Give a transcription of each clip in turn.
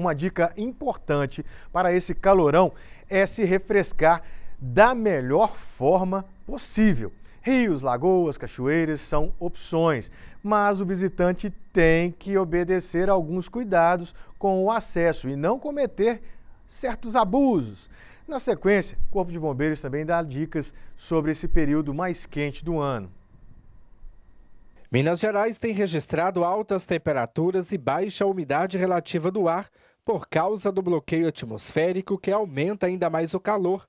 Uma dica importante para esse calorão é se refrescar da melhor forma possível. Rios, lagoas, cachoeiras são opções, mas o visitante tem que obedecer alguns cuidados com o acesso e não cometer certos abusos. Na sequência, o Corpo de Bombeiros também dá dicas sobre esse período mais quente do ano. Minas Gerais tem registrado altas temperaturas e baixa umidade relativa do ar por causa do bloqueio atmosférico que aumenta ainda mais o calor.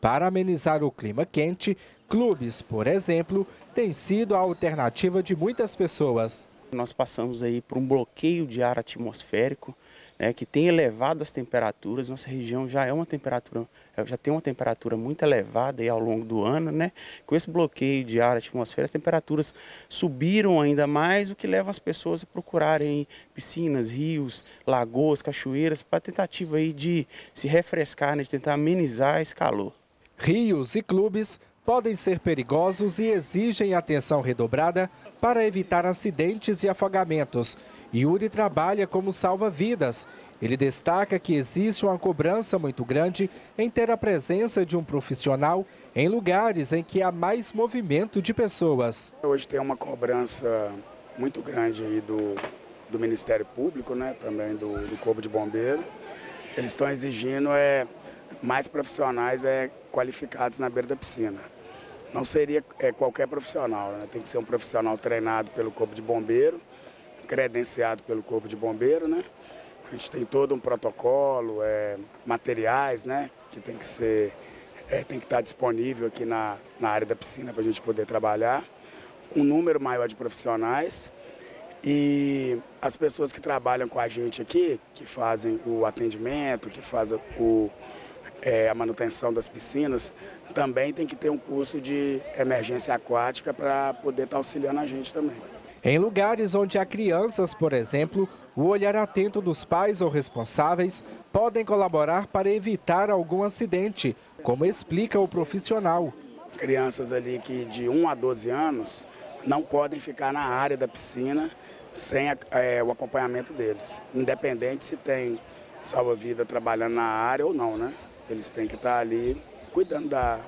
Para amenizar o clima quente, clubes, por exemplo, têm sido a alternativa de muitas pessoas. Nós passamos aí por um bloqueio de ar atmosférico, né, que tem elevadas temperaturas. Nossa região já é uma temperatura, já tem uma temperatura muito elevada aí ao longo do ano, né? Com esse bloqueio de ar, atmosfera, as temperaturas subiram ainda mais, o que leva as pessoas a procurarem piscinas, rios, lagoas, cachoeiras, para tentativa aí de se refrescar, né, de tentar amenizar esse calor. Rios e clubes podem ser perigosos e exigem atenção redobrada para evitar acidentes e afogamentos. Yuri trabalha como salva-vidas. Ele destaca que existe uma cobrança muito grande em ter a presença de um profissional em lugares em que há mais movimento de pessoas. Hoje tem uma cobrança muito grande aí do, do Ministério Público, né, também do, do Corpo de Bombeiro. Eles estão exigindo é, mais profissionais é, qualificados na beira da piscina. Não seria é, qualquer profissional, né? tem que ser um profissional treinado pelo Corpo de Bombeiro, credenciado pelo Corpo de Bombeiro, né? A gente tem todo um protocolo, é, materiais, né? Que tem que ser, é, tem que estar disponível aqui na, na área da piscina para a gente poder trabalhar. Um número maior de profissionais e as pessoas que trabalham com a gente aqui, que fazem o atendimento, que fazem o, é, a manutenção das piscinas, também tem que ter um curso de emergência aquática para poder estar tá auxiliando a gente também. Em lugares onde há crianças, por exemplo, o olhar atento dos pais ou responsáveis podem colaborar para evitar algum acidente, como explica o profissional. Crianças ali que de 1 a 12 anos não podem ficar na área da piscina sem é, o acompanhamento deles, independente se tem salva-vida trabalhando na área ou não, né? Eles têm que estar ali cuidando da,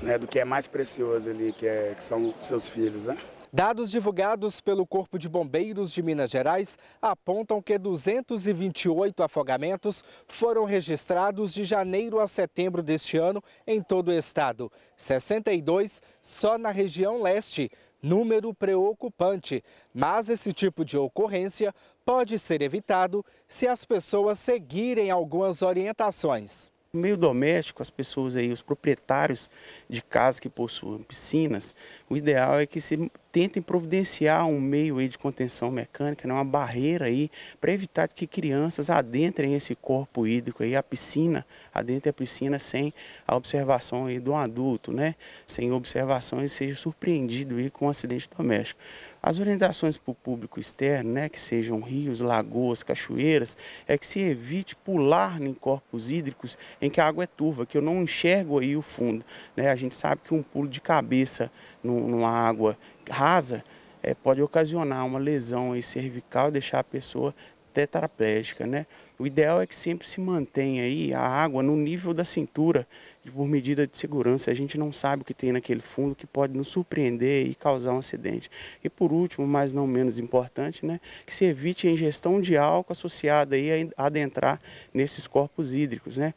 né, do que é mais precioso ali, que, é, que são seus filhos, né? Dados divulgados pelo Corpo de Bombeiros de Minas Gerais apontam que 228 afogamentos foram registrados de janeiro a setembro deste ano em todo o estado, 62 só na região leste, número preocupante. Mas esse tipo de ocorrência pode ser evitado se as pessoas seguirem algumas orientações. No meio doméstico, as pessoas aí, os proprietários de casas que possuem piscinas, o ideal é que se tentem providenciar um meio aí de contenção mecânica, né, uma barreira aí, para evitar que crianças adentrem esse corpo hídrico aí, a piscina, adentrem a piscina sem a observação aí do adulto, né, sem observações, seja surpreendido aí com um acidente doméstico. As orientações para o público externo, né, que sejam rios, lagoas, cachoeiras, é que se evite pular em corpos hídricos em que a água é turva, que eu não enxergo aí o fundo. Né? A gente sabe que um pulo de cabeça numa água rasa é, pode ocasionar uma lesão aí cervical e deixar a pessoa tetraplégica, né? O ideal é que sempre se mantenha aí a água no nível da cintura e por medida de segurança, a gente não sabe o que tem naquele fundo que pode nos surpreender e causar um acidente. E por último, mas não menos importante, né, que se evite a ingestão de álcool associada aí a adentrar nesses corpos hídricos, né?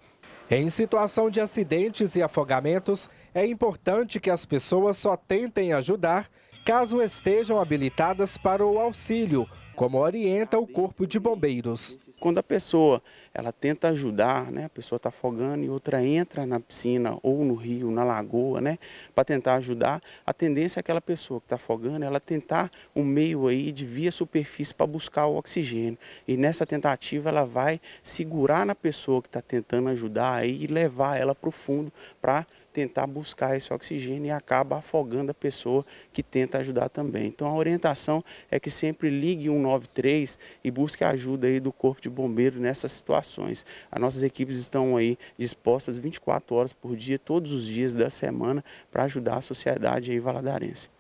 Em situação de acidentes e afogamentos, é importante que as pessoas só tentem ajudar caso estejam habilitadas para o auxílio como orienta o Corpo de Bombeiros. Quando a pessoa ela tenta ajudar, né, a pessoa está afogando e outra entra na piscina ou no rio, na lagoa, né, para tentar ajudar, a tendência é aquela pessoa que está afogando, ela tentar um meio aí de via superfície para buscar o oxigênio. E nessa tentativa ela vai segurar na pessoa que está tentando ajudar e levar ela para o fundo para tentar buscar esse oxigênio e acaba afogando a pessoa que tenta ajudar também. Então a orientação é que sempre ligue 193 e busque a ajuda aí do Corpo de Bombeiro nessas situações. As nossas equipes estão aí dispostas 24 horas por dia, todos os dias da semana, para ajudar a sociedade aí valadarense.